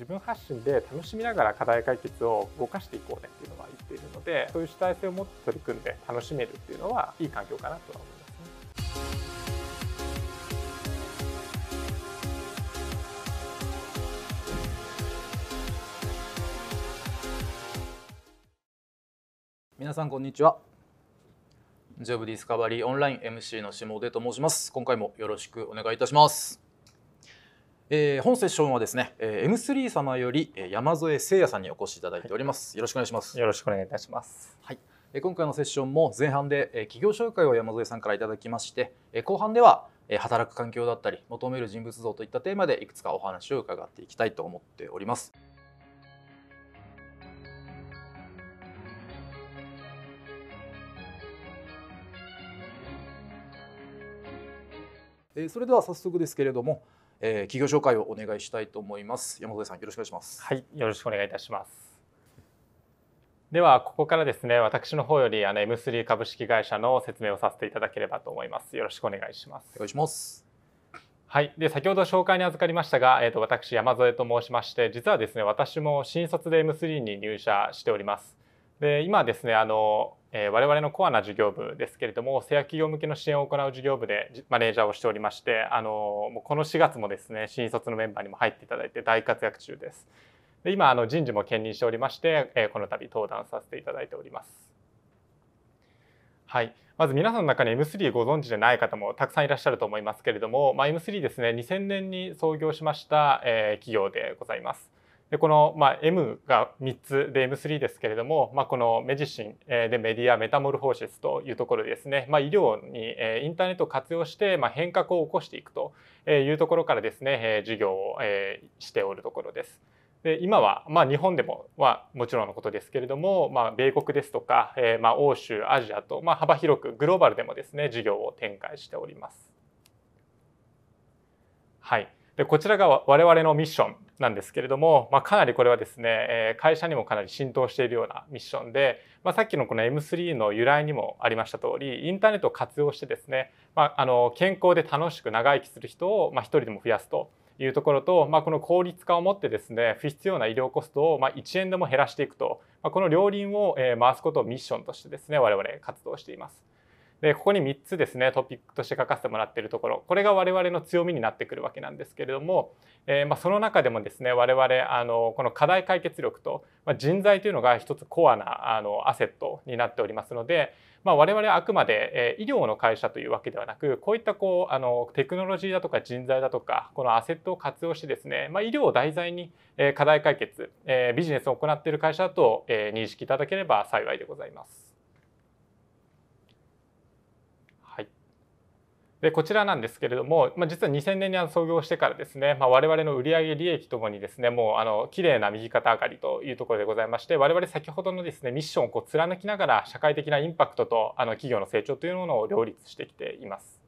自分発信で楽しみながら課題解決を動かしていこうねっていうのは言っているのでそういう主体性を持って取り組んで楽しめるっていうのはいい環境かなとは思います。皆さんこんにちはジョブディスカバリーオンライン MC の下出と申します今回もよろしくお願いいたしますえー、本セッションはですね、えー、M3 様より山添誠也さんにお越しいただいております、はい、よろしくお願いしますよろしくお願いいたしますはいえ今回のセッションも前半でえ企業紹介を山添さんからいただきましてえ後半ではえ働く環境だったり求める人物像といったテーマでいくつかお話を伺っていきたいと思っておりますそれでは早速ですけれどもえー、企業紹介をお願いしたいと思います山添さんよろしくお願いしますはいよろしくお願いいたしますではここからですね私の方よりあの M3 株式会社の説明をさせていただければと思いますよろしくお願いしますお願いしますはい、で先ほど紹介に預かりましたが、えーと、私山添と申しまして実はですね私も新卒で M3 に入社しておりますで今ですねあのえ我々のコアな事業部ですけれども製薬企業向けの支援を行う事業部でマネージャーをしておりましてあのもうこの4月もですね新卒のメンバーにも入っていただいて大活躍中です。で今あの人事も兼任しておりまして、えこの度登壇させていただいております。はい、まず皆さんの中に M3 ご存知でない方もたくさんいらっしゃると思いますけれども、まあ、M3 ですね2000年に創業しました、えー、企業でございます。でこの、まあ、M が3つで M3 ですけれども、まあ、このメディシンでメディアメタモルフォーシスというところですね、まあ、医療にインターネットを活用して、まあ、変革を起こしていくというところからですね授業をしておるところです。で今は、まあ、日本でもはもちろんのことですけれども、まあ、米国ですとか、えーまあ、欧州アジアと、まあ、幅広くグローバルでもですね事業を展開しております。はい、でこちらが我々のミッションなんですけれども、まあ、かなりこれはですね、え会社にもかなり浸透しているようなミッションで、まあ、さっきのこの M3 の由来にもありました通りインターネットを活用してですね、まあ、あの健康で楽しく長生きする人を、ま1人でも増やすと。いうところと、まあ、この効率化をもってですね不必要な医療コストをま1円でも減らしていくと、まこの両輪を回すことをミッションとしてですね我々活動しています。でここに3つですねトピックとして書かせてもらっているところこれが我々の強みになってくるわけなんですけれども、えー、まあ、その中でもですね我々あのこの課題解決力と、まあ、人材というのが一つコアなあのアセットになっておりますので、まあ、我々はあくまで、えー、医療の会社というわけではなくこういったこうあのテクノロジーだとか人材だとかこのアセットを活用してですね、まあ、医療を題材に、えー、課題解決、えビジネスを行っている会社だと、え認識いただければ幸いでございます。でこちらなんですけれども、まあ、実は2000年に創業してからですね、まあ、我々の売上利益ともにですねもうあの綺麗な右肩上がりというところでございまして我々先ほどのですねミッションをこう貫きながら社会的なインパクトとあの企業の成長というものを両立してきています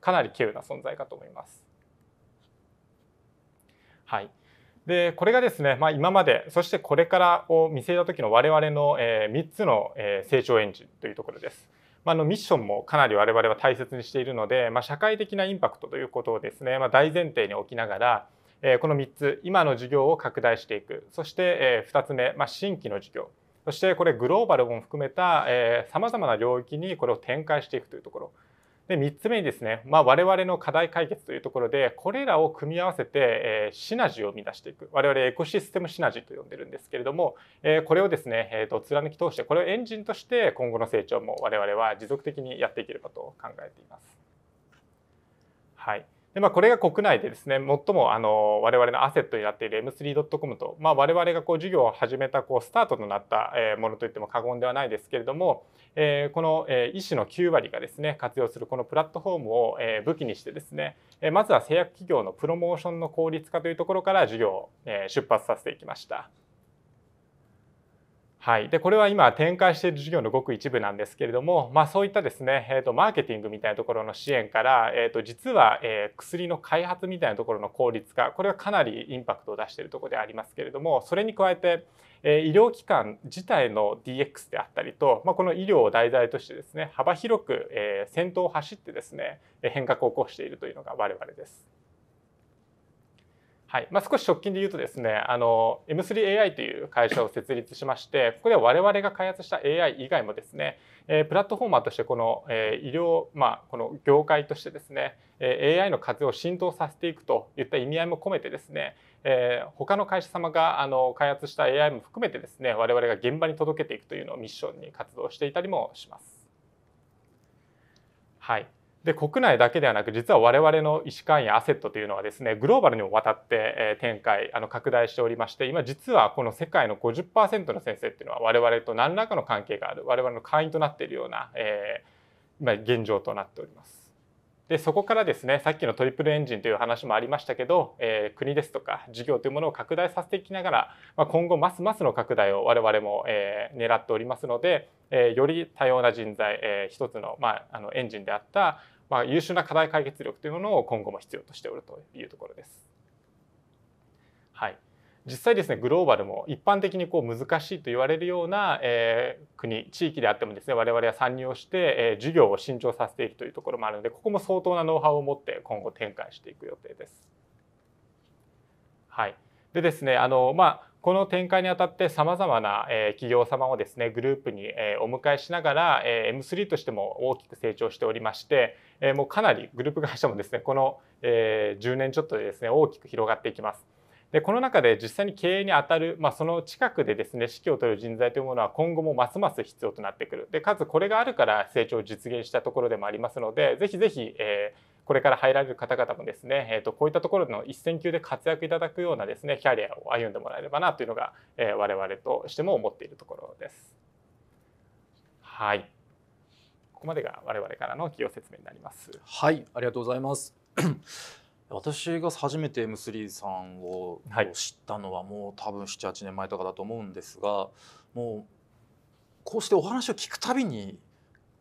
かなり稀有な存在かと思います。はいでこれがですね、まあ、今までそしてこれからを見据えた時の我々の、えー、3つの、えー、成長エンジンというところです。まあ、のミッションもかなり我々は大切にしているので、まあ、社会的なインパクトということをですね、まあ、大前提に置きながら、えこの3つ今の事業を拡大していくそして、え2つ目、ま新規の事業そしてこれグローバルも含めたさまざまな領域にこれを展開していくというところで3つ目にですね、まあ、我々の課題解決というところでこれらを組み合わせて、えー、シナジーを生み出していく我々エコシステムシナジーと呼んでるんですけれども、えー、これをですね、えーと、貫き通してこれをエンジンとして今後の成長も我々は持続的にやっていければと考えています。はいでまあ、これが国内でですね最もあの我々のアセットになっている M3.com と、まあ、我々がこう事業を始めたこうスタートとなったものといっても過言ではないですけれども、えー、この医師の9割がですね活用するこのプラットフォームを武器にしてですねまずは製薬企業のプロモーションの効率化というところから事業を出発させていきました。はい、でこれは今展開している事業のごく一部なんですけれども、まあ、そういったですね、えーと、マーケティングみたいなところの支援から、えーと、と実は、えー、薬の開発みたいなところの効率化これはかなりインパクトを出しているところでありますけれどもそれに加えて、えー、医療機関自体の DX であったりと、まあ、この医療を題材としてですね幅広く、えー、先頭を走ってですね変革を起こしているというのが我々です。はいまあ、少し直近で言うとですねあの M3AI という会社を設立しましてここでは我々が開発した AI 以外もですね、えー、プラットフォーマーとしてこの、えー、医療、まあ、この業界としてですね、えー、AI の活用を浸透させていくといった意味合いも込めてですね、えー、他の会社様があの開発した AI も含めてですね我々が現場に届けていくというのをミッションに活動していたりもします。はいで国内だけではなく実は我々の医師会員アセットというのはですねグローバルにもわたって、え展開あの拡大しておりまして今実はこの世界の50%の先生っていうのは我々と何らかの関係がある我々の会員となっているような、えー、現状となっております。でそこからですねさっきのトリプルエンジンという話もありましたけど、えー、国ですとか事業というものを拡大させていきながら、まあ、今後ますますの拡大を我々も、えー、狙っておりますので、えー、より多様な人材、えー、一つの,、まあ、あのエンジンであった、まあ、優秀な課題解決力というものを今後も必要としておるというところです。はい実際ですねグローバルも一般的にこう難しいと言われるような、えー、国地域であってもですね我々は参入をして、えー、授業を伸長させていくというところもあるのでここも相当なノウハウを持って今後展開していく予定です。はい、でですねあの、まあこの展開にあたってさまざまな企業様をですねグループにお迎えしながら M3 としても大きく成長しておりましてもうかなりグループ会社もですねこの10年ちょっとでですね大きく広がっていきます。でこの中で実際に経営に当たる、まあ、その近くでですね指揮を執る人材というものは今後もますます必要となってくるでかつこれがあるから成長を実現したところでもありますのでぜひぜひ、えー、これから入られる方々もですね、えーと、こういったところの一線級で活躍いただくようなですねキャリアを歩んでもらえればなというのが、えー、我々としても思っているところです。はいここまでが我々からの企業説明になります。はい、ありがとうございます。私が初めて M3 さんを知ったのはもう多分78年前とかだと思うんですがもうこうしてお話を聞くたびに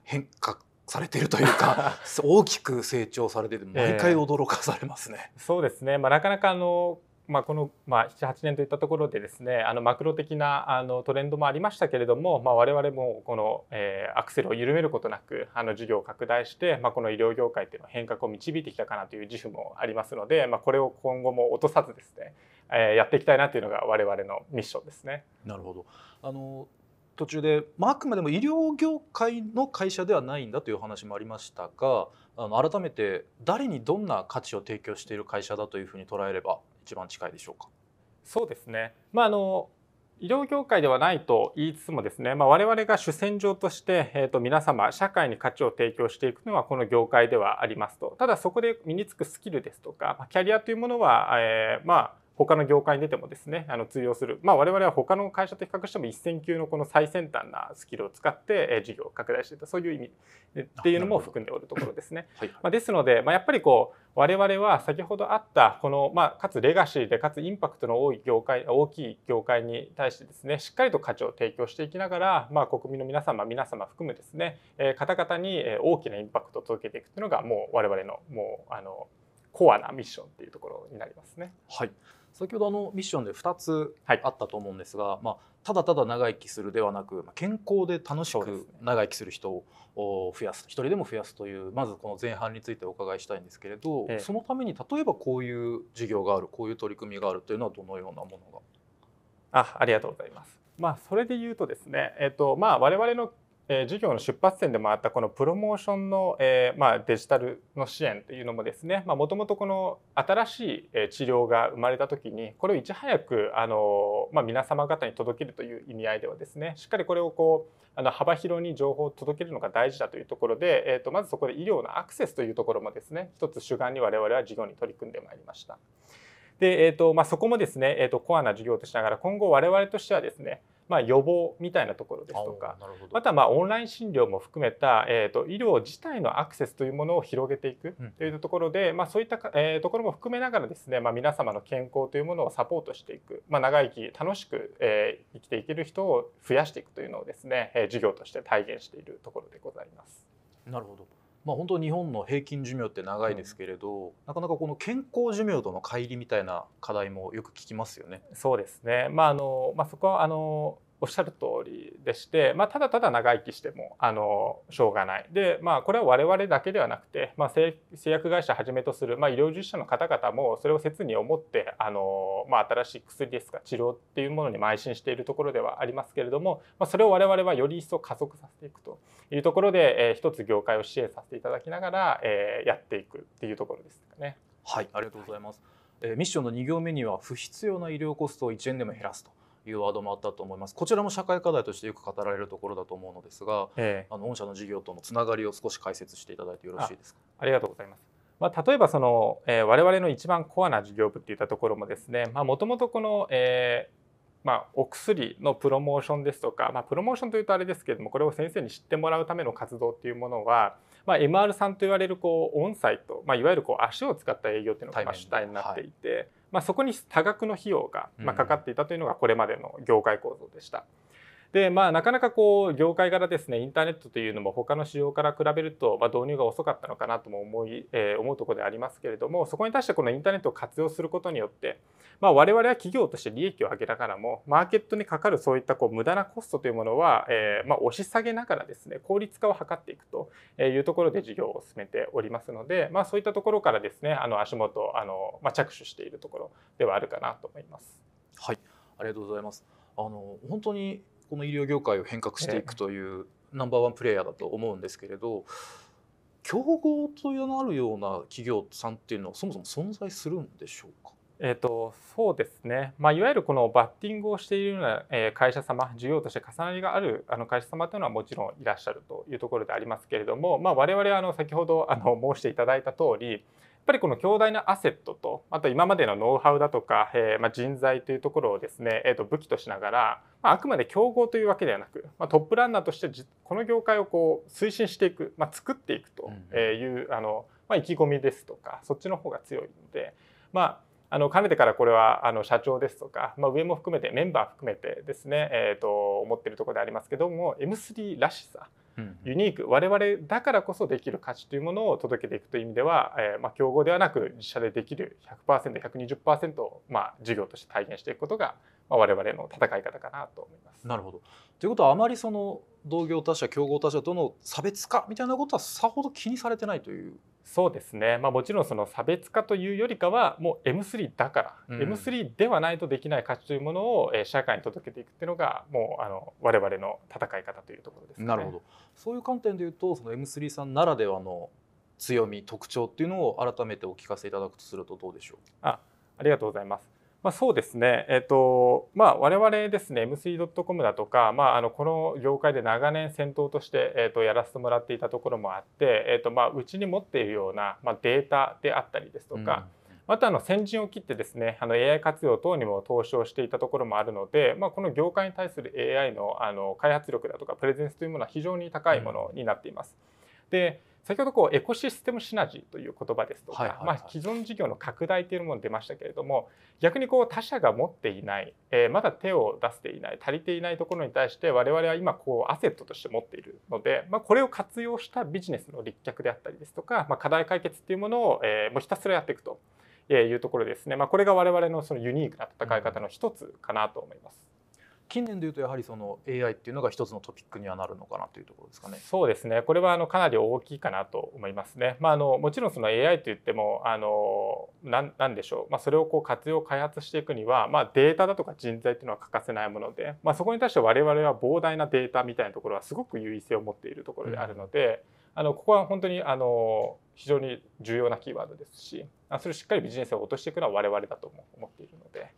変化されてるというか 大きく成長されてて毎回驚かされますね、えー、そうですね、まあ、なかなかあのまあ、この、まあ、78年といったところでですねあのマクロ的なあのトレンドもありましたけれども、まあ、我々もこの、えー、アクセルを緩めることなくあの事業を拡大して、まあ、この医療業界っていうのは変革を導いてきたかなという自負もありますので、まあ、これを今後も落とさずですね、えー、やっていきたいなというのが我々のミッションですね。なるほどあの途中で、まあ、あくまでも医療業界の会社ではないんだという話もありましたがあの改めて誰にどんな価値を提供している会社だというふうに捉えれば一番近いでしょうか。そうですね、まあ、あの医療業界ではないと言いつつもですね、まあ、我々が主戦場として、えー、と皆様社会に価値を提供していくのはこの業界ではありますとただそこで身につくスキルですとかキャリアというものは、えー、まあ他の業界に出てもですねあの通用する、まあ、我々は他の会社と比較しても1000級のこの最先端なスキルを使って事業を拡大していたそういう意味っていうのも含んでおるところですね。はい、まあ、ですので、まあ、やっぱりこう我々は先ほどあったこの、まあ、かつレガシーでかつインパクトの多い業界大きい業界に対してですねしっかりと価値を提供していきながら、まあ、国民の皆様皆様含むですね、え方々に大きなインパクトを届けていくというのがもう我々のもうあのコアなミッションっていうところになりますね。はい先ほどあのミッションで2つあったと思うんですが、はい、まあ、ただただ長生きするではなく健康で楽しく長生きする人を増やす一、人でも増やすというまずこの前半についてお伺いしたいんですけれど、ええ、そのために例えばこういう事業があるこういう取り組みがあるというのはどのようなものがあありがとうございます。まあ、それで言うとですね、えっとまあ、我々のえー、授業の出発点でもあったこのプロモーションの、えーまあ、デジタルの支援というのもですねもともとこの新しい治療が生まれた時にこれをいち早くあの、まあ、皆様方に届けるという意味合いではですねしっかりこれをこうあの幅広に情報を届けるのが大事だというところで、えー、とまずそこで医療のアクセスというところもですね一つ主眼に我々は事業に取り組んでまいりました。で、えーとまあ、そこもですね、えー、とコアな事業としながら今後我々としてはですねまあ、予防みたいなところですとかまたまあオンライン診療も含めた、えー、と医療自体のアクセスというものを広げていくというところで、まあ、そういったか、えー、ところも含めながらですね、まあ、皆様の健康というものをサポートしていく、まあ、長生き楽しく、えー、生きていける人を増やしていくというのをですね、えー、授業として体現しているところでございます。なるほどまあ、本当日本の平均寿命って長いですけれど、うん、なかなかこの健康寿命との乖離みたいな課題もよく聞きますよね。そうですね、まああのまあ、そこはあのおっしゃる通りでして、まあ、ただただ長生きしてもあのしょうがないで、まあ、これは我々だけではなくて、まあ、製薬会社はじめとする、まあ、医療従事者の方々もそれを切に思ってあの、まあ、新しい薬ですか治療っていうものに邁進しているところではありますけれども、まあ、それを我々はより一層加速させていくというところで、えー、一つ業界を支援させていただきながら、えー、やっていくっていうところですかね。はいありがとうございます、はい、えー、ミッションの2行目には不必要な医療コストを1円でも減らすというワードもあったと思います。こちらも社会課題としてよく語られるところだと思うのですが、えー、あの御社の事業とのつながりを少し解説していただいてよろしいですか。ありがとうございます。まあ、例えばその、えー、我々の一番コアな事業部っていったところもですね、まあ、もともとこの、えー、まあ、お薬のプロモーションですとか、まあ、プロモーションというとあれですけれどもこれを先生に知ってもらうための活動っていうものは、まあ、MR さんと言われるこうオンサイト、まあ、いわゆるこう足を使った営業っていうのが主体になっていて、まあ、そこに多額の費用が、まあ、かかっていたというのがこれまでの業界構造でした。でまあなかなかこう業界からですねインターネットというのも他の市場から比べると、まあ、導入が遅かったのかなとも思い、えー、思うところでありますけれどもそこに対してこのインターネットを活用することによって、まあ、我々は企業として利益を上げながらもマーケットにかかるそういったこう無駄なコストというものは、えー、まあ、押し下げながらですね効率化を図っていくというところで事業を進めておりますので、まあ、そういったところからですねあの足元あの、まあ、着手しているところではあるかなと思います。はいありがとうございますあの本当にこの医療業界を変革していくというナンバーワンプレーヤーだと思うんですけれど競合となるような企業さんっていうのはそもそも存在するんでしょうかえと、とそうですね、まあ、いわゆるこのバッティングをしているような会社様需要として重なりがあるあの会社様というのはもちろんいらっしゃるというところでありますけれども、まあ、我々はあの先ほどあの申していただいた通りぱりこの強大なアセットとあと今までのノウハウだとか、えー、まあ、人材というところをですね、えー、と武器としながら、まあ、あくまで競合というわけではなく、まあ、トップランナーとしてこの業界をこう推進していく、まあ、作っていくという、うん、あのま意気込みですとかそっちの方が強いので、まあのかねてからこれはあの社長ですとか、まあ、上も含めてメンバー含めてですね、えー、と思っているところでありますけども M3 らしさユニーク我々だからこそできる価値というものを届けていくという意味では、えー、まあ、競合ではなく自社でできる 100%120% を、まあ、事業として体現していくことが、まあ、我々の戦い方かなと思います。なるほどということはあまりその同業他社競合他社との差別化みたいなことはさほど気にされてないというそうですね、まあ、もちろんその差別化というよりかはもう M3 だから、うん、M3 ではないとできない価値というものを社会に届けていくっていうのがもうあの我々の戦い方というところです、ね、なるほどそういう観点でいうとその M3 さんならではの強み特徴っていうのを改めてお聞かせいただくとするとどうでしょうあありがとうございますまあ、そうですね、えっ、ー、とまあ、我々ですね MC.com だとか、まあ、あのこの業界で長年先頭として、えっ、ー、と、やらせてもらっていたところもあって、えっ、ー、とまあ、うちに持っているような、まあ、データであったりですとか、うん、あとあの先陣を切ってですねあの AI 活用等にも投資をしていたところもあるので、まあ、この業界に対する AI のあの開発力だとかプレゼンスというものは非常に高いものになっています。で先ほどこうエコシステムシナジーという言葉ですとか、ま既存事業の拡大というもの出ましたけれども逆にこう他社が持っていない、えー、まだ手を出していない足りていないところに対して我々は今こうアセットとして持っているので、まあ、これを活用したビジネスの立脚であったりですとか、まあ、課題解決っていうものを、えー、もうひたすらやっていくというところですね、まあ、これが我々のそのユニークな戦い方の一つかなと思います。近年でいうとやはりその AI っていうのが一つのトピックにはなるのかなというところですかね。そうですね。これはあのかなり大きいかなと思いますね。まああのもちろんその AI と言ってもあのなんなんでしょう。まあそれをこう活用開発していくにはまあデータだとか人材っていうのは欠かせないもので、まあそこに対して我々は膨大なデータみたいなところはすごく優位性を持っているところであるので、うん、あのここは本当にあの非常に重要なキーワードですし、それをしっかりビジネスを落としていくのは我々だと思っているので。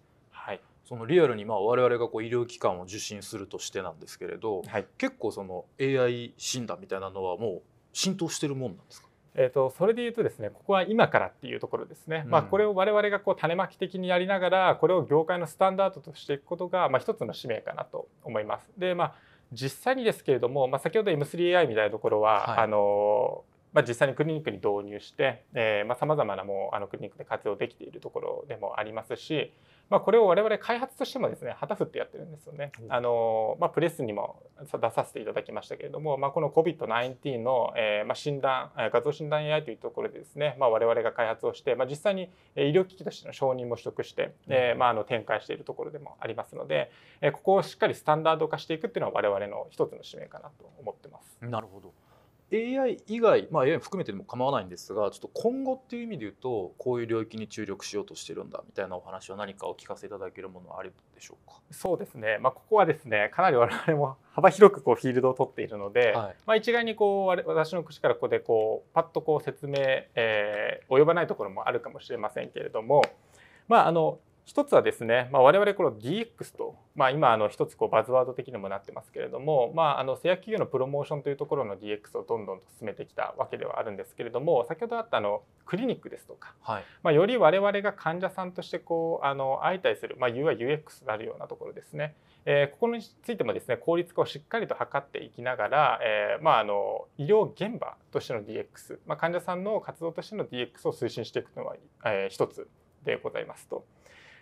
そのリアルにまあ我々がこう医療機関を受診するとしてなんですけれど、はい、結構その AI 診断みたいなのはもう浸透してるもんなんですかえと、それでいうとですねここは今からっていうところですね、まあ、これを我々がこう種まき的にやりながらこれを業界のスタンダードとしていくことが、まあ、一つの使命かなと思います。でまあ実際にですけれども、まあ、先ほど M3AI みたいなところは、あのまあ、実際にクリニックに導入してさ、えー、まざ、まなもうあのクリニックで活用できているところでもありますし、まあ、これを我々開発としてもですね旗振ってやってるんですよね。あのまあ、プレスにも出させていただきましたけれども、まあ、この COVID-19 の、えーまあ、診断画像診断 AI というところでですね、まあ、我々が開発をして、まあ、実際に医療機器としての承認も取得して、うん、えー、まあ、あの展開しているところでもありますので、えー、ここをしっかりスタンダード化していくっていうのは我々の一つの使命かなと思ってます。なるほど AI 以外、まあ、AI 含めてでも構わないんですがちょっと今後っていう意味で言うとこういう領域に注力しようとしてるんだみたいなお話は何かお聞かせいただけるものはあるでしょうかそうですね、まあ、ここはですねかなり我々も幅広くこうフィールドを取っているので、はい、まあ、一概にこう私の口からここでこうパッとこう説明、えー、及ばないところもあるかもしれませんけれども、まあ、あの一つはですね、まあ、我々この DX と、まあ、今あの一つこうバズワード的にもなってますけれども、まあ、あの製薬企業のプロモーションというところの DX をどんどんと進めてきたわけではあるんですけれども先ほどあったあのクリニックですとか、はい、まあ、より我々が患者さんとしてこうあの相対する、まあ、UIUX になるようなところですね、えー、ここについてもですね効率化をしっかりと図っていきながら、えーまあ、あの医療現場としての DX、まあ、患者さんの活動としての DX を推進していくのは、えー、一つでございますと。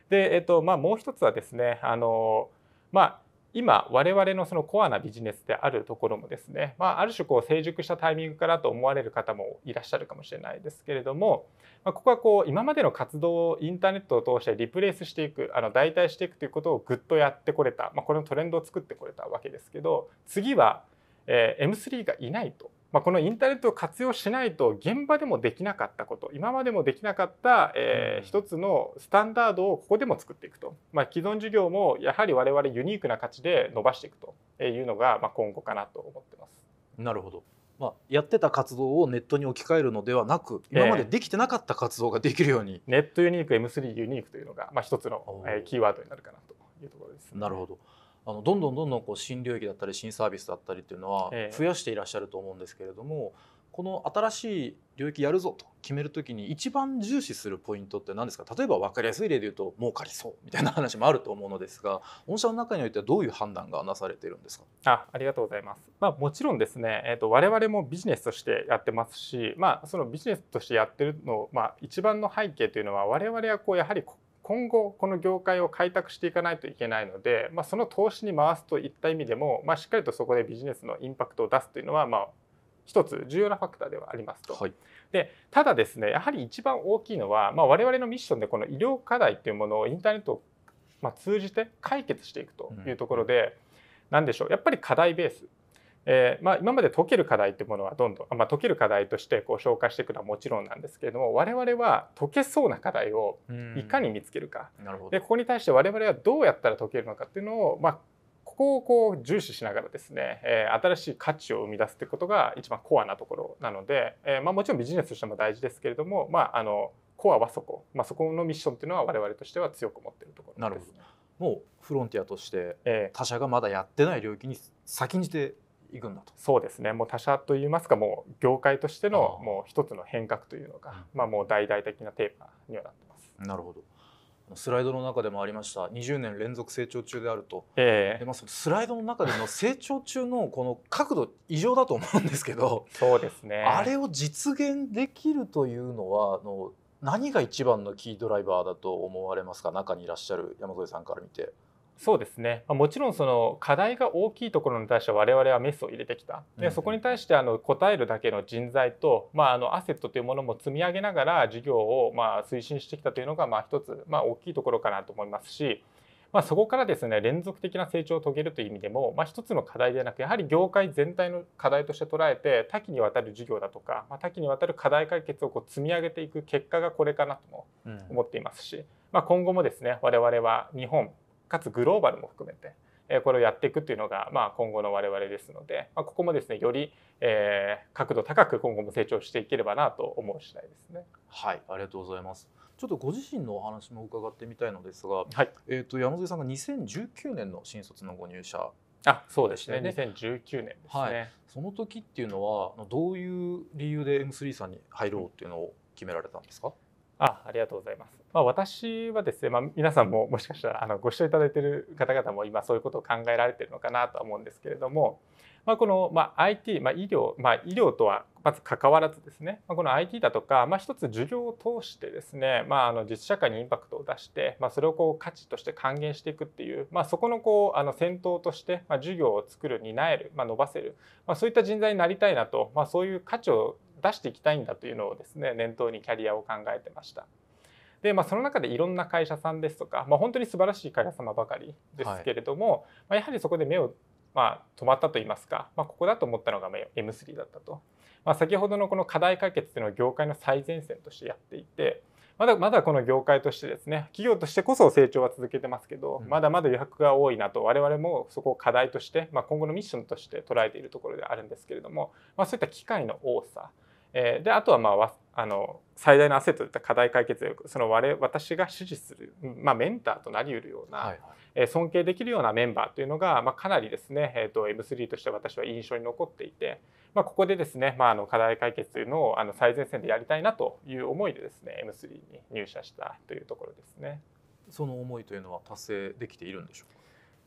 で、えっとまあ、もう一つはですねあの、まあ、今我々のそのコアなビジネスであるところもですね、まあ、ある種こう成熟したタイミングからと思われる方もいらっしゃるかもしれないですけれども、まあ、ここはこう今までの活動をインターネットを通してリプレイスしていくあの代替していくということをぐっとやってこれた、まあ、これのトレンドを作ってこれたわけですけど次は、えー、M3 がいないとまあ、このインターネットを活用しないと現場でもできなかったこと今までもできなかった、えー、一つのスタンダードをここでも作っていくと、まあ、既存事業もやはり我々ユニークな価値で伸ばしていくというのが、まあ、今後かなと思ってます。なるほどまあ、やってた活動をネットに置き換えるのではなく今までできてなかった活動ができるように、えー、ネットユニーク M3 ユニークというのが、まあ、一つの、えー、キーワードになるかなというところです、ね、なるほどあのどんどんどんどんこう新領域だったり新サービスだったりっていうのは増やしていらっしゃると思うんですけれども、ええ、この新しい領域やるぞと決めるときに一番重視するポイントって何ですか例えば分かりやすい例で言うと儲かりそうみたいな話もあると思うのですが御社の中においてはどういう判断がなされているんですかあありがとうございます、まあ、もちろんですね、えーと、我々もビジネスとしてやってますし、まあ、そのビジネスとしてやってるの、まあ、一番の背景というのは我々はこうやはり今後この業界を開拓していかないといけないので、まあ、その投資に回すといった意味でも、まあ、しっかりとそこでビジネスのインパクトを出すというのは、まあ、一つ重要なファクターではありますと。はい、でただですねやはり一番大きいのは、まあ、我々のミッションでこの医療課題というものをインターネットを通じて解決していくというところで、何でしょうやっぱり課題ベースえーまあ、今まで解ける課題というものはどんどん、まあ、解ける課題としてこう消化していくのはもちろんなんですけれども我々は解けそうな課題をいかに見つけるか、うでここに対して我々はどうやったら解けるのかというのを、まあ、ここをこう重視しながらですね、えー、新しい価値を生み出すということが一番コアなところなので、えーまあ、もちろんビジネスとしても大事ですけれども、まあ、あのコアはそこ、まあ、そこのミッションというのは我々としては強く持っているところです、ね。なるほどもうフロンティアとして他社がまだやってない領域に先んじていくんだとそうですねもう他社といいますかもう業界としてのもう一つの変革というのが、まあ、もう大々的なテーマにはなってます。なるほどスライドの中でもありました20年連続成長中であると、えー、でまあ、そのスライドの中での成長中のこの角度異常だと思うんですけどそうですねあれを実現できるというのはあの何が一番のキードライバーだと思われますか中にいらっしゃる山添さんから見て。そうですね、まもちろんその課題が大きいところに対して我々はメスを入れてきたでそこに対してあの答えるだけの人材と、まあ、あのアセットというものも積み上げながら事業をまあ推進してきたというのがまあ一つ、まあ、大きいところかなと思いますし、まあ、そこからですね連続的な成長を遂げるという意味でも、まあ、一つの課題ではなくやはり業界全体の課題として捉えて多岐にわたる事業だとか、まあ、多岐にわたる課題解決をこう積み上げていく結果がこれかなとも思っていますし、うん、まあ、今後もですね我々は日本かつグローバルも含めて。これをやっていくっていうのが、まあ、今後の我々ですので、まあ、ここもですねより、えー、角度高く今後も成長していければなと思う次第ですね。はいありがとうございますちょっとご自身のお話も伺ってみたいのですが、はいえーと、山添さんが2019年の新卒のご入社あそうですねね2019年ですね、はい、その時っていうのはどういう理由で M3 さんに入ろうっていうのを決められたんですかあありがとうございますまあ、私はですね、まあ、皆さんももしかしたらあのご視聴いただいている方々も今そういうことを考えられているのかなとは思うんですけれども、まあ、この、まあ、IT、まあ、医療、まあ、医療とはまず関わらずですね、まあ、この IT だとか、まあ、一つ授業を通してですね、まあ、あの実社会にインパクトを出して、まあ、それをこう価値として還元していくっていう、まあ、そこのこうあの先頭として、まあ、授業を作る担える、まあ、伸ばせる、まあ、そういった人材になりたいなと、まあ、そういう価値を出していきたいんだというのをですね念頭にキャリアを考えてました。で、まあ、その中でいろんな会社さんですとか、まあ、本当に素晴らしい会社様ばかりですけれども、はい、まあ、やはりそこで目を、まあ、止まったといいますか、まあ、ここだと思ったのが M3 だったと、まあ、先ほどのこの課題解決というのを業界の最前線としてやっていて。まだまだこの業界としてですね企業としてこそ成長は続けてますけど、うん、まだまだ余白が多いなと我々もそこを課題として、まあ、今後のミッションとして捉えているところであるんですけれども、まあ、そういった機会の多さえー、であとはまああの最大のアセットといった課題解決力その我私が支持する、まあ、メンターとなりうるような、はいはい、えー、尊敬できるようなメンバーというのが、まあ、かなりですね、えーと、と M3 として私は印象に残っていて、まあ、ここでですね、まあ、あの課題解決というのをあの最前線でやりたいなという思いでですね M3 に入社したというところですね。その思いというのは達成できているんでしょうか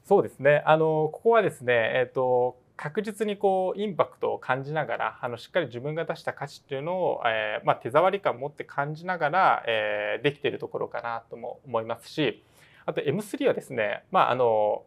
そうですねあのここはですね、えーと確実にこうインパクトを感じながらあのしっかり自分が出した価値っていうのを、えー、まあ、手触り感を持って感じながら、えー、できてるところかなとも思いますしあと M3 はですね、まあ、あの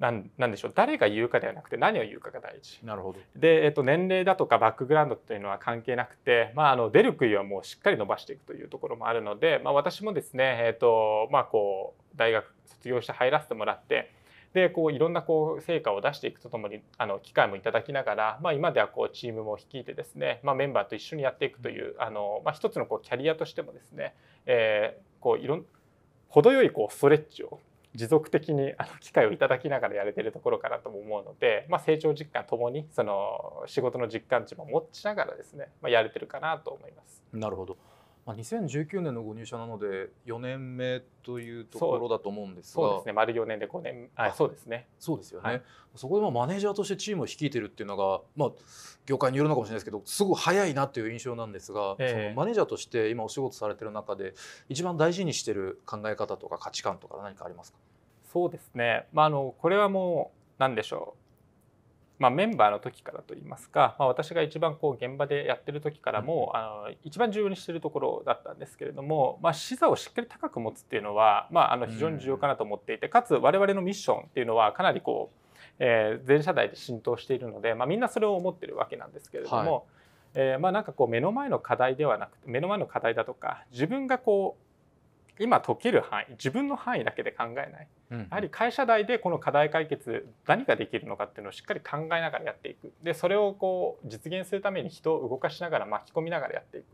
なんなんでしょう誰が言うかではなくて何を言うかが大事なるほどで、えっと、年齢だとかバックグラウンドというのは関係なくて、まあ、あの出る杭はもうしっかり伸ばしていくというところもあるので、まあ、私もですね、えっとまあ、こう大学卒業して入らせてもらってでこういろんなこう成果を出していくとともにあの機会もいただきながら、まあ、今ではこうチームも率いてですね、まあ、メンバーと一緒にやっていくというあの、まあ、一つのこうキャリアとしてもですね、えー、こういろん程よいこうストレッチを持続的にあの機会をいただきながらやれてるところかなとも思うので、まあ、成長実感ともにその仕事の実感値も持ちながらですね、まあ、やれてるかなと思います。なるほどまあ、2019年のご入社なので4年目というところだと思うんですがそうですね丸4年で5年あそうですねそうですよね、はい、そこでマネージャーとしてチームを率いてるっていうのが、まあ、業界によるのかもしれないですけどすごく早いなという印象なんですが、えー、そのマネージャーとして今お仕事されてる中で一番大事にしてる考え方とか価値観とか何かありますかそうですね、まあ、あのこれはもう何でしょうまあ、メンバーの時からといいますか、まあ、私が一番こう現場でやってる時からも、あの一番重要にしてるところだったんですけれども、まあ、視座をしっかり高く持つっていうのは、まあ、あの非常に重要かなと思っていて、かつ我々のミッションっていうのはかなりこうえー、全社内で浸透しているので、まあ、みんなそれを思ってるわけなんですけれども、はい、えー、まあ、なんかこう目の前の課題ではなくて目の前の課題だとか自分がこう今解ける範囲自分の範囲だけで考えない、うん、やはり会社内でこの課題解決何ができるのかっていうのをしっかり考えながらやっていくでそれをこう実現するために人を動かしながら巻き込みながらやっていく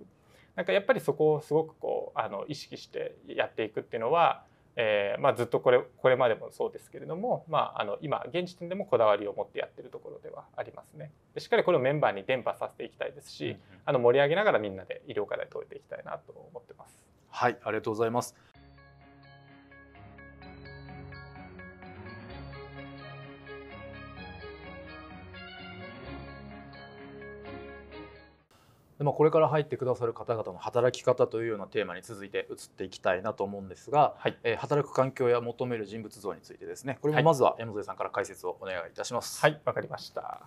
なんかやっぱりそこをすごくこうあの意識してやっていくっていうのは、えーまあ、ずっとこれこれまでもそうですけれども、まあ、あの今現時点でもこだわりを持ってやってるところではありますねでしっかりこれをメンバーに伝播させていきたいですし、うんあの盛り上げながらみんなで医療課題を解いていきたいなと思ってます。はい、ありがとうございます。でまこれから入ってくださる方々の働き方というようなテーマに続いて移っていきたいなと思うんですが、はい、えー、働く環境や求める人物像についてですねこれもまずは山添さんから解説をお願いいたします。はい、わ、かりました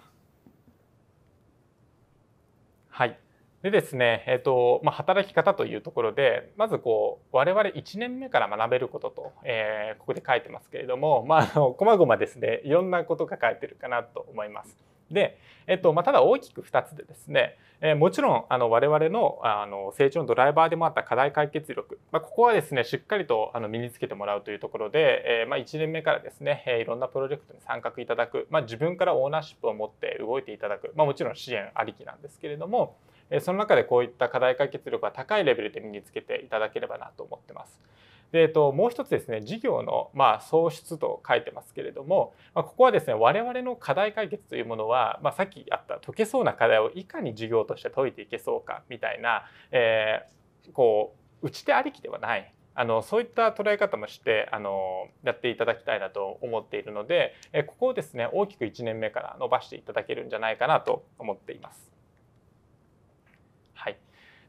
はいでですね、えーとまあ、働き方というところでまずこう我々1年目から学べることと、えー、ここで書いてますけれども、まあ、こま細々ですねいろんなことが書いてるかなと思います。で、えとまあ、ただ大きく2つでですね、えー、もちろんあの我々のあの成長のドライバーでもあった課題解決力、まあ、ここはですねしっかりとあの身につけてもらうというところで、えー、まあ、1年目からですね、えー、いろんなプロジェクトに参画いただく、まあ、自分からオーナーシップを持って動いていただく、まあ、もちろん支援ありきなんですけれども、その中でこういった課題解決力は高いレベルで身につけていただければなと思ってます。でえっと、もう一つですね事業の、まあ、創出と書いてますけれども、まあ、ここはですね我々の課題解決というものは、まあ、さっきあった解けそうな課題をいかに事業として解いていけそうかみたいな、えー、こう打ち手ありきではないあのそういった捉え方もしてあのやっていただきたいなと思っているのでえここをですね大きく1年目から伸ばしていただけるんじゃないかなと思っています。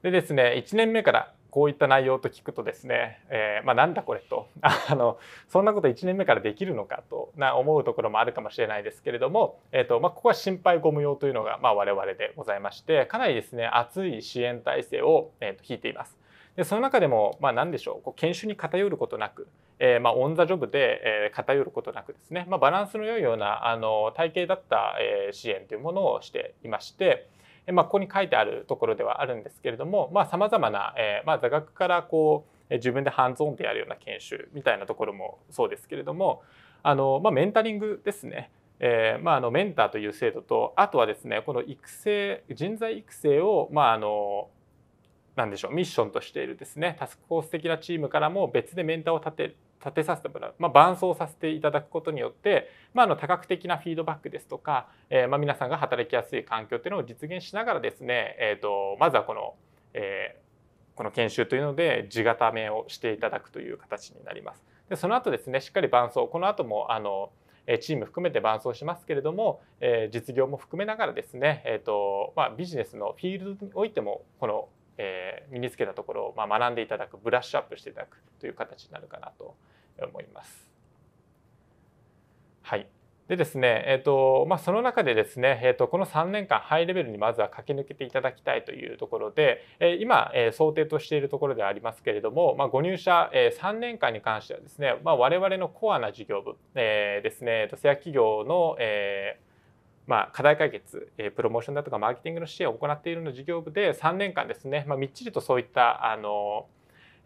でですね1年目からこういった内容と聞くとですね、えー、まあ、なんだこれと あのそんなこと1年目からできるのかとな思うところもあるかもしれないですけれども、えーとまあ、ここは心配ご無用というのが、まあ、我々でございましてかなりですね熱い支援体制を、えーと、引いています。でその中でも、まあ、何でしょうこう研修に偏ることなく、えー、まあ、オン・ザ・ジョブで、えー、偏ることなくですね、まあ、バランスの良いようなあの体系だった、えー、支援というものをしていまして。まあ、ここに書いてあるところではあるんですけれどもさまざ、まな、えーまあ、座学からこう自分でハンズオンでやるような研修みたいなところもそうですけれどもあの、まあ、メンタリングですね、えーまあ、あのメンターという制度とあとはですねこの育成人材育成を、まあ、あのなんでしょうミッションとしているですねタスクフォース的なチームからも別でメンターを立て立てさせてもらう、まあ、伴走させていただくことによって、まあ、あの多角的なフィードバックですとか、えー、まあ皆さんが働きやすい環境っていうのを実現しながらですね、えーと、まずはこの、えー、この研修というので地固めをしていただくという形になります。でその後ですねしっかり伴走この後もあのチーム含めて伴走しますけれども、えー、実業も含めながらですね、えーとまあ、ビジネスのフィールドにおいてもこのえー、身につけたところを、まあ、学んでいただくブラッシュアップしていただくという形になるかなと思います。はい、でですね、えーとまあ、その中でですね、えーと、この3年間ハイレベルにまずは駆け抜けていただきたいというところで、え今、え想定としているところではありますけれども、まあ、ご入社、え3年間に関してはですね、まあ、我々のコアな事業部、えー、ですね製薬企業の、えーまあ、課題解決、えー、プロモーションだとかマーケティングの支援を行っているの事業部で3年間ですね、まあ、みっちりとそういったあの、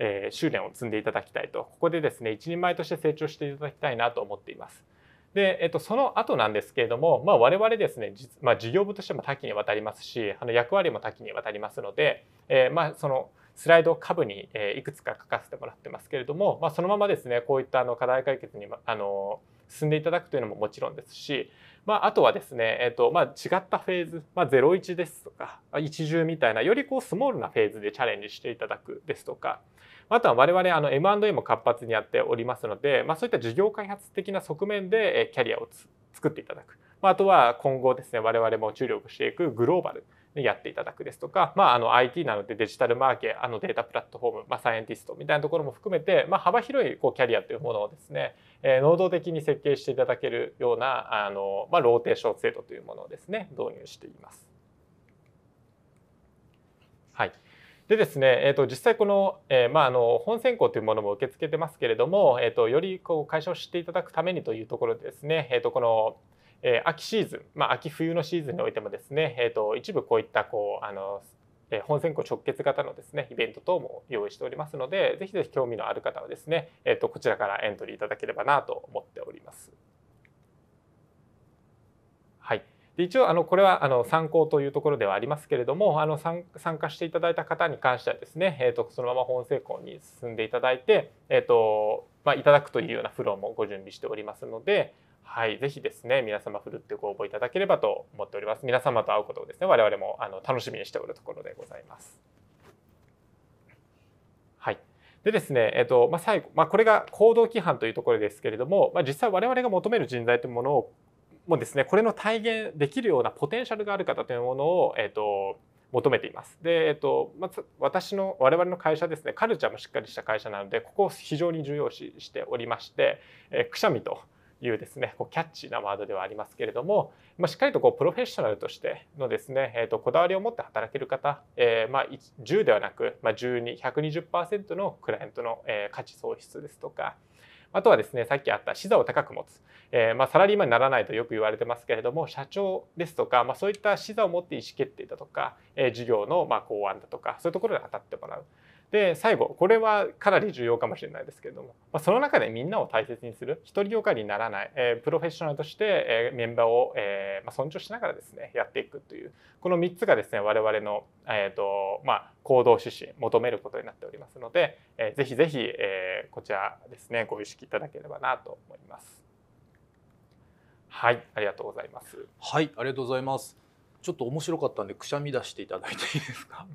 えー、修練を積んでいただきたいとここでですね一人前として成長していただきたいなと思っています。で、えっと、その後なんですけれども、まあ、我々ですね、まあ、事業部としても多岐にわたりますしあの役割も多岐にわたりますので、えー、まあそのスライドを下部にいくつか書かせてもらってますけれども、まあ、そのままですねこういったあの課題解決にあの進んでいただくというのももちろんですしまあ、あとはですね、えっとまあ、違ったフェーズ、まあ、01ですとか一重みたいなよりこうスモールなフェーズでチャレンジしていただくですとかあとは我々あの M&A も活発にやっておりますので、まあ、そういった事業開発的な側面でキャリアを作っていただく、まあ、あとは今後ですね我々も注力していくグローバルにやっていただくですとか、まあ、あの IT なのでデジタルマーケあのデータプラットフォーム、まあ、サイエンティストみたいなところも含めて、まあ、幅広いこうキャリアというものをですねえ能動的に設計していただけるようなあの、まあ、ローテーション制度というものをですね導入しています。はい、でですね、えー、と実際この,、えーまあ、あの本選考というものも受け付けてますけれども、えー、とよりこう解消していただくためにというところでですね、えー、とこのえー、秋シーズン、まあ、秋冬のシーズンにおいてもですね、えー、と一部こういったこうあの本選考直結型のですねイベント等も用意しておりますのでぜひぜひ興味のある方はですね、えっとこちらからエントリーいただければなと思っております。はいで一応あのこれはあの参考というところではありますけれどもあの参加していただいた方に関してはですね、えっと、そのまま本成功に進んでいただいて、えっとまあ、いただくというようなフローもご準備しておりますので、はい、ぜひですね皆様ふるってご応募いただければと思っております皆様と会うことをですね我々もあの楽しみにしておるところでございますはいでですね、えっとまあ、最後、まあ、これが行動規範というところですけれども、まあ、実際我々が求める人材というものをもですねこれの体現できるようなポテンシャルがある方というものを、えっと、求めています。で、えっと、まず私の我々の会社ですねカルチャーもしっかりした会社なのでここを非常に重要視しておりまして、えくしゃみというですねこうキャッチーなワードではありますけれども、まあ、しっかりとこうプロフェッショナルとしてのですね、えー、とこだわりを持って働ける方、えー、まあ10ではなく、まあ、12120%のクライアントの、えー、価値創出ですとかあとはですねさっきあった視座を高く持つ、えー、まあサラリーマンにならないとよく言われてますけれども社長ですとか、まあ、そういった視座を持って意思決定だとか、えー、事業のまあ考案だとかそういうところで当たってもらう。で最後これはかなり重要かもしれないですけれども、まあ、その中でみんなを大切にする一人よがりにならない、えー、プロフェッショナルとして、えー、メンバーを、えーまあ、尊重しながらですねやっていくというこの3つがですね我々の、えーとまあ、行動指針求めることになっておりますので、えー、ぜひぜひ、えー、こちらですねご意識いただければなと思います。はい、ありがとうございます。はい、ありがとうございます。ちょっと面白かったんでくしゃみ出していただいていいですか。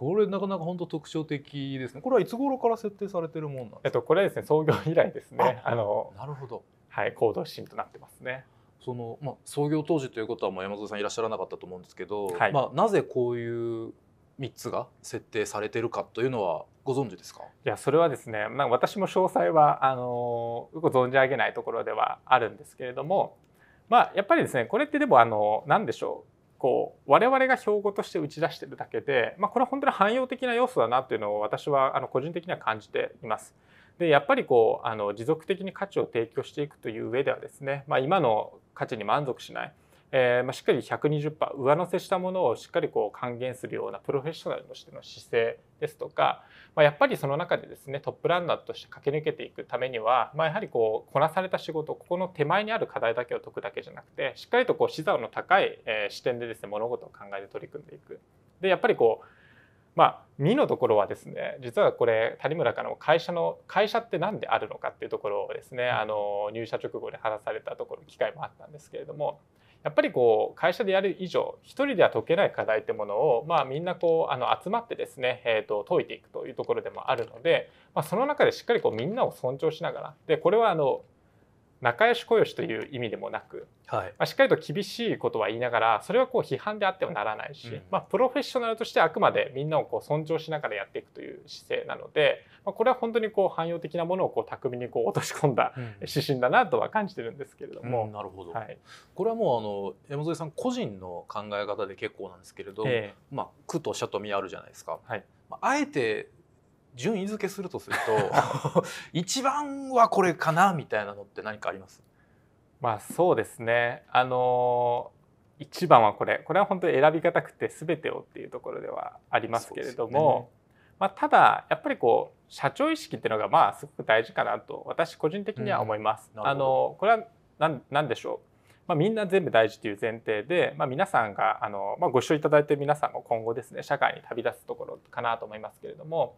これなかなか本当特徴的ですねこれはいつ頃から設定されてるもんなんですか、えっと、これはですね創業以来ですねあのなるほど、はい、行動指針となってますねその、まあ、創業当時ということはもう山添さんいらっしゃらなかったと思うんですけど、はい、まあ、なぜこういう3つが設定されてるかというのはご存知ですかいやそれはですね、まあ、私も詳細はあのよく存じ上げないところではあるんですけれども、まあ、やっぱりですねこれってでもあの何でしょうこう我々が標語として打ち出してるだけで、まあ、これは本当に汎用的な要素だなというのを私はあの個人的には感じています。でやっぱりこうあの持続的に価値を提供していくという上ではですね、まあ、今の価値に満足しないえーまあ、しっかり120%上乗せしたものをしっかりこう還元するようなプロフェッショナルとしての姿勢ですとか、まあ、やっぱりその中でですねトップランナーとして駆け抜けていくためには、まあ、やはりこうこなされた仕事ここの手前にある課題だけを解くだけじゃなくてしっかりとこう資座の高い、え視点でですね物事を考えて取り組んでいく。でやっぱりこうまあ、2のところはですね実はこれ谷村からも会社の会社って何であるのかっていうところをですね、あの入社直後で話されたところ機会もあったんですけれどもやっぱりこう会社でやる以上一人では解けない課題ってものを、まあ、みんなこうあの集まってですね、えー、と解いていくというところでもあるので、まあ、その中でしっかりこうみんなを尊重しながらでこれはあの仲良しこよしという意味でもなく、はいまあ、しっかりと厳しいことは言いながらそれはこう批判であってはならないし、うん、まあ、プロフェッショナルとしてあくまでみんなをこう尊重しながらやっていくという姿勢なので、まあ、これは本当にこう汎用的なものをこう巧みにこう落とし込んだ指針 だなとは感じてるんですけれども、うんうん、なるほど、はい、これはもうあの山添さん個人の考え方で結構なんですけれど、えー、まあ、区と社と見あるじゃないですか。はいまあ、あえて順位付けするとすると 一番はこれかなみたいなのって何かありますまあそうですねあの一番はこれこれは本当に選びがたくて全てをっていうところではありますけれども、ね、まあ、ただやっぱりこう社長意識っていうのがまあすごく大事かなと私個人的には思います。うん、あのこれは何何でしょうまあ、みんな全部大事という前提で、まあ、皆さんがあの、まあ、ご視聴いただいている皆さんも今後ですね社会に旅立つところかなと思いますけれども、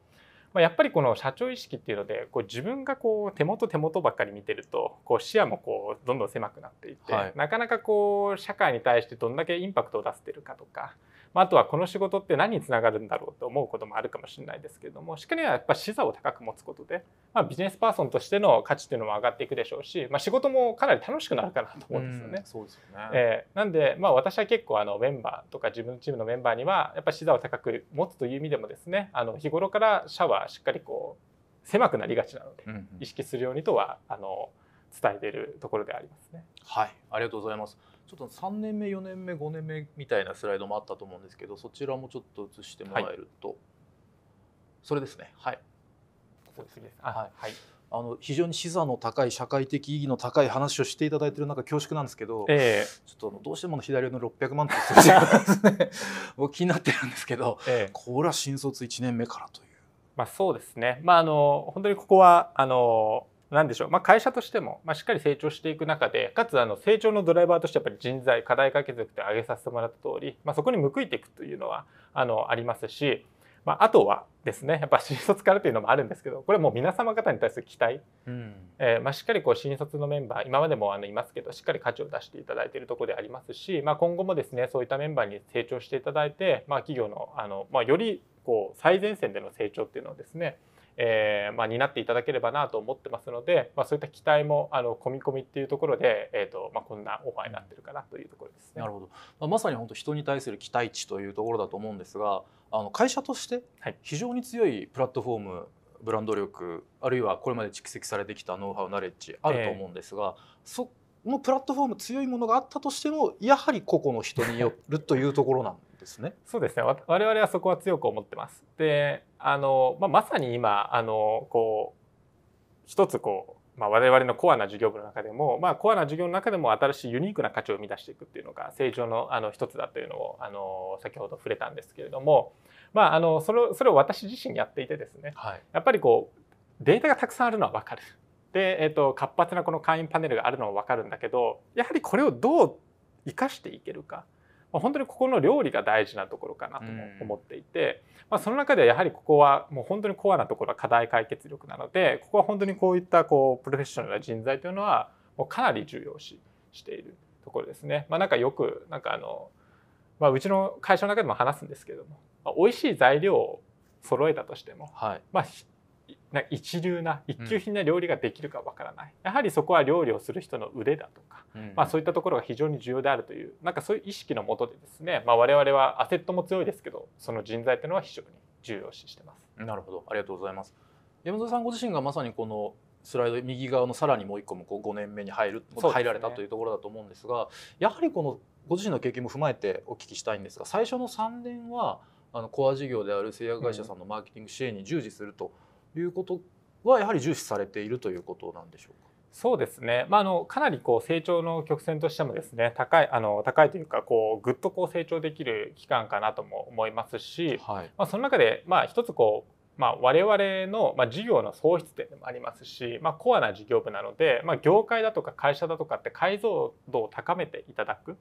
まあ、やっぱりこの社長意識っていうのでこう自分がこう手元手元ばっかり見てるとこう視野もこうどんどん狭くなっていって、はい、なかなかこう社会に対してどんだけインパクトを出せてるかとかまあ、あとはこの仕事って何につながるんだろうと思うこともあるかもしれないですけれどもしっかりはやっぱ視座を高く持つことで、まあ、ビジネスパーソンとしての価値っていうのも上がっていくでしょうし、まあ、仕事もかなり楽しくなるかなと思うんですよね。うそうですよねえー、なんで、まあ、私は結構あのメンバーとか自分のチームのメンバーにはやっぱ視座を高く持つという意味でもですねあの日頃からシャワーしっかりこう狭くなりがちなので、うんうん、意識するようにとはあの伝えているところでありますね。はいありがとうございますちょっと3年目4年目5年目みたいなスライドもあったと思うんですけどそちらもちょっと映してもらえると、はい、それですねはいはい、あの非常に視座の高い社会的意義の高い話をしていただいてる中恐縮なんですけど、えー、ちょっとどうしても左の600万という数字がね僕気になってるんですけど、えー、これは新卒1年目からという。まあ、そうですね、まあ、あの本当にここはあの何でしょう、まあ、会社としても、まあ、しっかり成長していく中で、かつあの成長のドライバーとしてやっぱり人材、課題解決力て挙げさせてもらった通り、まあ、そこに報いていくというのはあのありますし、まあ、あとはですねやっぱ新卒からというのもあるんですけどこれもう皆様方に対する期待、うん、えー、まあ、しっかりこう新卒のメンバー今までもあのいますけどしっかり価値を出していただいているところでありますし、まあ、今後もですねそういったメンバーに成長していただいて、まあ、企業のあの、まあ、よりこう最前線での成長っていうのをですねえーまあ、担っていただければなと思ってますので、まあ、そういった期待もあの込み込みっていうところで、えーとまあ、こんなオファーになってるかなというところですね。なるほど、まあ、まさに本当人に対する期待値というところだと思うんですがあの会社として非常に強いプラットフォーム、はいブランド力あるいはこれまで蓄積されてきたノウハウナレッジあると思うんですが、えー、そのプラットフォーム強いものがあったとしてもやはり個々の人によるというところなんですね。そうですね。我々はそこは強く思ってます。で、あの、まあ、まさに今、あの、こう、一つこう、まあ、我々のコアな事業部の中でも、まあ、コアな事業の中でも新しいユニークな価値を生み出していくっていうのが成長のあの一つだというのをあの先ほど触れたんですけれども、まあ、あのそれそれを私自身やっていてですね、はい、やっぱりこうデータがたくさんあるのは分かる。で、えー、と活発なこの会員パネルがあるのは分かるんだけどやはりこれをどう生かしていけるか。まあ、本当にここの料理が大事なところかなとも思っていて、まあ、その中ではやはりここはもう本当にコアなところは課題解決力なのでここは本当にこういったこうプロフェッショナルな人材というのはもうかなり重要視しているところですね。まあ、なんかよくなんかあの、まあ、うちの会社の中でも話すんですけども、まあ、美味しい材料を揃えたとしても、はい、まあな一流な一級品な料理ができるかわからない、うん、やはりそこは料理をする人の腕だとか、うん、まあ、そういったところが非常に重要であるというなんかそういう意識のもとでですね、まあ、我々はアセットも強いですけどその人材というのは非常に重要視してます。なるほどありがとうございます山添さんご自身がまさにこのスライド右側のさらにもう一個もこう5年目に入る、入られたというところだと思うんですがやはりこのご自身の経験も踏まえてお聞きしたいんですが最初の3年はあのコア事業である製薬会社さんのマーケティング支援に従事すると。うんいうことはやはり重視されているということなんでしょうか。そうですね、まあ、あのかなりこう成長の曲線としてもですね高いあの高いというかこうぐっとこう成長できる期間かなとも思いますし、はい、まあ、その中で、まあ、一つこうまあ、我々の、まあ、事業の創出点でもありますし、まあ、コアな事業部なので、まあ、業界だとか会社だとかって解像度を高めていただく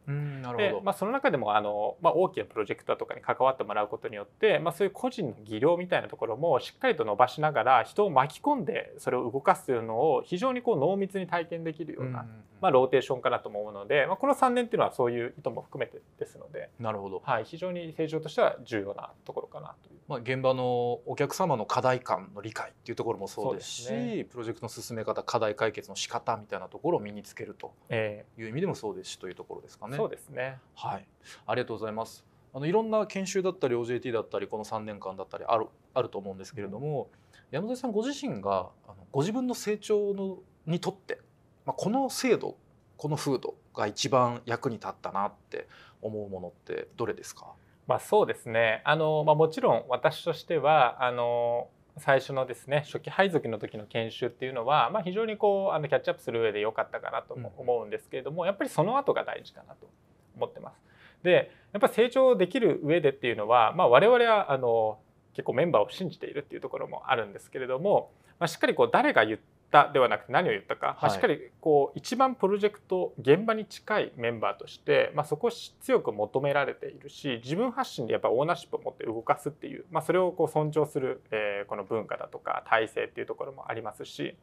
で、まあ、その中でもあの、まあ、大きなプロジェクトーとかに関わってもらうことによって、まあ、そういう個人の技量みたいなところもしっかりと伸ばしながら人を巻き込んでそれを動かすというのを非常にこう濃密に体験できるような、まあ、ローテーションかなと思うので、まあ、この3年っていうのはそういう意図も含めてですのでなるほど、はい、非常に成長としては重要なところかなという。まあ、現場のお客様の課題感の理解っていうところもそうですし、ね、プロジェクトの進め方課題解決の仕方みたいなところを身につけるという意味でもそうですしというところですかね。そうですねはいありがとうございますあのいろんな研修だったり OJT だったりこの3年間だったりあるあると思うんですけれども、うん、山添さんご自身があのご自分の成長のにとって、まあ、この制度この風土が一番役に立ったなって思うものってどれですかまあ、そうですねあの、まあ、もちろん私としてはあの最初のですね初期配属の時の研修っていうのは、まあ、非常にこうあのキャッチアップする上で良かったかなと思うんですけれども、うん、やっぱりその後が大事かなと思ってます。でやっぱ成長できる上でっていうのは、まあ、我々はあの結構メンバーを信じているっていうところもあるんですけれども、まあ、しっかりこう誰が言ってったではなくて何を言ったか、まあ、しっかりこう一番プロジェクト現場に近いメンバーとして、まあ、そこを強く求められているし自分発信でやっぱオーナーシップを持って動かすっていう、まあ、それをこう尊重する、えー、この文化だとか体制っていうところもありますし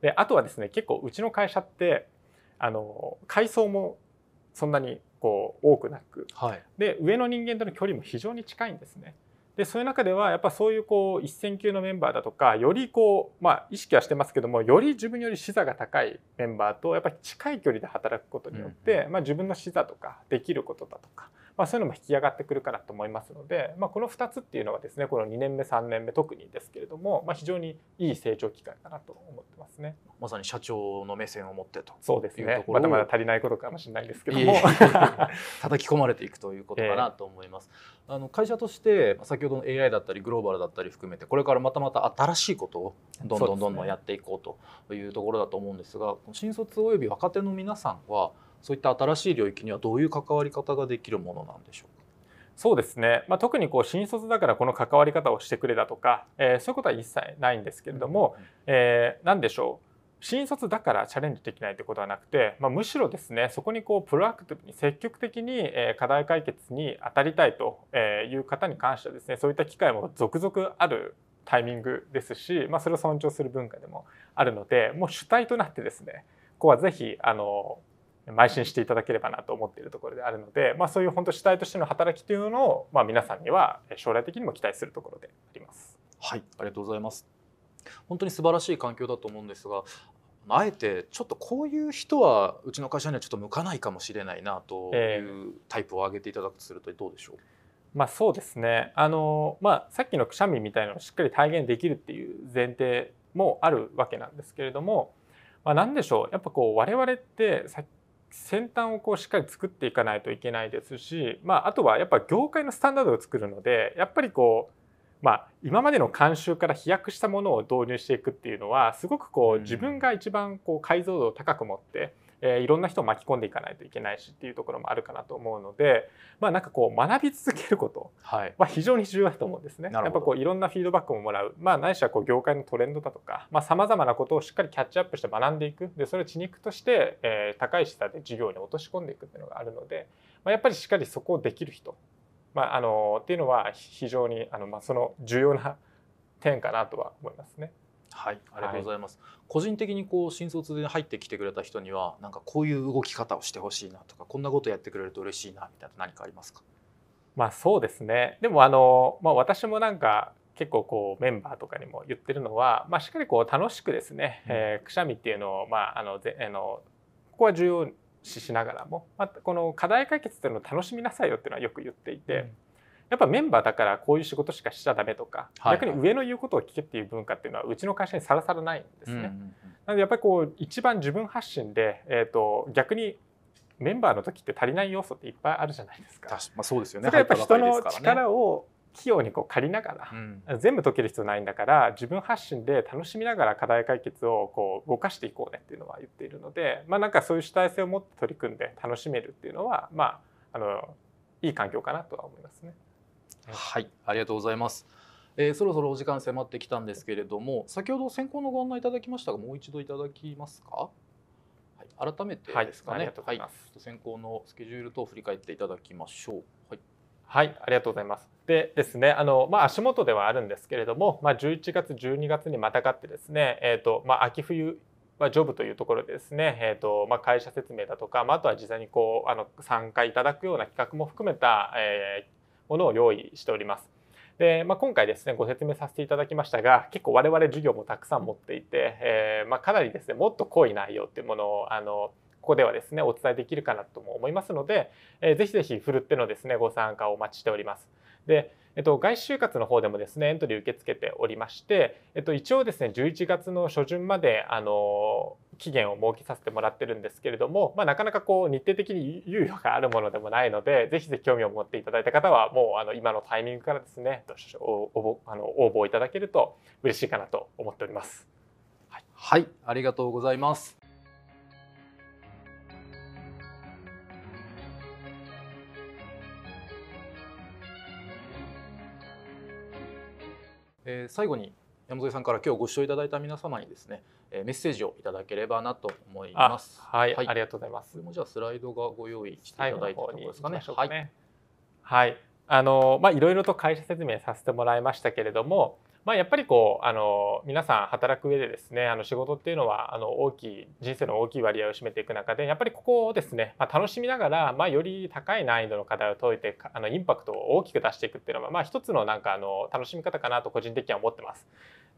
であとはですね結構うちの会社ってあの階層もそんなにこう多くなく、はい、で上の人間との距離も非常に近いんですね。でそういう中ではやっぱそういうこう一線級のメンバーだとかよりこうまあ意識はしてますけどもより自分より視座が高いメンバーとやっぱり近い距離で働くことによって、まあ、自分の視座とかできることだとか、まあ、そういうのも引き上がってくるかなと思いますので、まあ、この2つっていうのはですねこの2年目3年目特にですけれども、まあ、非常にいい成長期間かなと思ってますね。まさに社長の目線を持ってとそうですねまだまだ足りないことかもしれないですけどもき込まれていくということかなと思います。えー、あの会社として先ほどの AI だったりグローバルだったり含めてこれからまたまた新しいことをどんどんどんどんやっていこうというところだと思うんですが、ね、新卒および若手の皆さんはそういった新しい領域にはどういう関わり方ができるものなんでしょうかそうですね、まあ、特にこう新卒だからこの関わり方をしてくれだとか、えー、そういうことは一切ないんですけれども、うんうん、えー、何でしょう新卒だからチャレンジできないということはなくて、まあ、むしろですねそこにこうプロアクティブに積極的に課題解決に当たりたいという方に関してはですねそういった機会も続々あるタイミングですし、まあ、それを尊重する文化でもあるのでもう主体となってですねここはぜひあの邁進していただければなと思っているところであるので、まあ、そういう本当主体としての働きというのを、まあ、皆さんには将来的にも期待するところであります。はい、ありがとうございます。本当に素晴らしい環境だと思うんですがあえてちょっとこういう人はうちの会社にはちょっと向かないかもしれないなというタイプを挙げていただくとするとどうでしょう、えー、まあ、そうですねあの、まあ、さっきのくしゃみみたいなのをしっかり体現できるっていう前提もあるわけなんですけれども、まあ、何でしょうやっぱこう我々って先端をこうしっかり作っていかないといけないですし、まあ、あとはやっぱ業界のスタンダードを作るのでやっぱりこうまあ、今までの慣習から飛躍したものを導入していくっていうのはすごくこう自分が一番こう解像度を高く持って、えー、いろんな人を巻き込んでいかないといけないしっていうところもあるかなと思うので、まあ、なんかこう学び続けることは非常に重要だと思うんですね。はい、やっぱこういろんなフィードバックももらう、まあ、ないしはこう業界のトレンドだとかさまざ、まなことをしっかりキャッチアップして学んでいくでそれを血肉として、えー、高い視で授業に落とし込んでいくっていうのがあるので、まあ、やっぱりしっかりそこをできる人まあ、あのっていうのは非常にあの、まあ、その重要な点かなとは思いますね。はい、ありがとうございます。はい、個人的にこう新卒で入ってきてくれた人には、なんかこういう動き方をしてほしいなとか、こんなことやってくれると嬉しいなみたいな何かありますか。まあ、そうですね。でもあのまあ、私もなんか結構こうメンバーとかにも言ってるのは、まあ、しっかりこう楽しくですね、うん、えー、くしゃみっていうのをまああのぜあのここは重要ししながらも、まあ、この課題解決っていうのを楽しみなさいよっていうのはよく言っていて、うん、やっぱメンバーだからこういう仕事しかしちゃダメとか、はい、逆に上の言うことを聞けっていう文化っていうのはうちの会社にさらさらないんですね。うんうんうん、なのでやっぱりこう一番自分発信で、えーと、逆にメンバーの時って足りない要素っていっぱいあるじゃないですか。まあ、そうですよね。やっぱ人の力を器用にこう借りながら、うん、全部解ける必要ないんだから自分発信で楽しみながら課題解決をこう動かしていこうねっていうのは言っているので、まあ、なんかそういう主体性を持って取り組んで楽しめるっていうのは、まあ、あのいい環境かなとは思いますね。はい、ありがとうございます。えー、そろそろお時間迫ってきたんですけれども先ほど選考のご案内いただきましたがもう一度いただきますか、はい、改めてですかね、はい、はい、選考のスケジュールと振り返っていただきましょう、はい、はい、ありがとうございますでですねあの、まあ、足元ではあるんですけれども、まあ、11月12月にまたがってですね、えーとまあ、秋冬ジョブというところでですね、えーとまあ、会社説明だとか、まあ、あとは実際にこうあの参加いただくような企画も含めた、えー、ものを用意しております。でまあ、今回ですねご説明させていただきましたが結構我々授業もたくさん持っていて、えー、まあ、かなりですねもっと濃い内容っていうものをあのここではですねお伝えできるかなとも思いますので、えー、ぜひぜひふるってのですねご参加をお待ちしております。で、えっと、外就活の方でもですねエントリー受け付けておりまして、えっと、一応ですね11月の初旬まであの期限を設けさせてもらってるんですけれども、まあ、なかなかこう日程的に猶予があるものでもないのでぜひぜひ興味を持っていただいた方はもうあの今のタイミングからですね応募あの応募いただけると嬉しいかなと思っております。はい、はい、ありがとうございます。えー、最後に山添さんから今日ご視聴いただいた皆様にですね、えー、メッセージをいただければなと思います。はい、はい、ありがとうございます。これもじゃあスライドがご用意していただいてところですかね。かねはい、はい、あのまあいろいろと会社説明させてもらいましたけれども、まあ、やっぱりこうあの皆さん働く上でですねあの仕事っていうのはあの大きい人生の大きい割合を占めていく中でやっぱりここをですね、まあ、楽しみながら、まあ、より高い難易度の課題を解いてあのインパクトを大きく出していくっていうのは、まあ、一つのなんかあの楽しみ方かなと個人的には思ってます。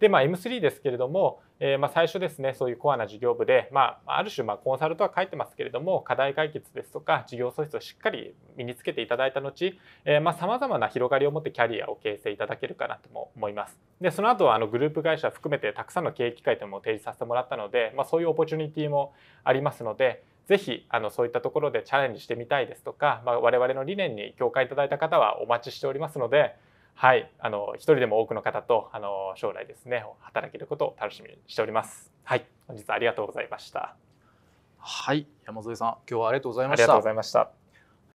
で、まあ、M3 ですけれども、えー、まあ最初ですねそういうコアな事業部で、まあ、ある種まあコンサルとは書いてますけれども課題解決ですとか事業素質をしっかり身につけていただいた後さまざ、まな広がりを持ってキャリアを形成いただけるかなとも思います。でその後はあのグループ会社含めてたくさんの経営機会というのも提示させてもらったので、まあ、そういうオポチュニティもありますので。ぜひあのそういったところでチャレンジしてみたいですとか、まあ、我々の理念に共感いただいた方はお待ちしておりますのではい、あの一人でも多くの方とあの将来ですね働けることを楽しみにしております。はい、本日はありがとうございました。はい、山添さん、今日はありがとうございました。ありがとうございました。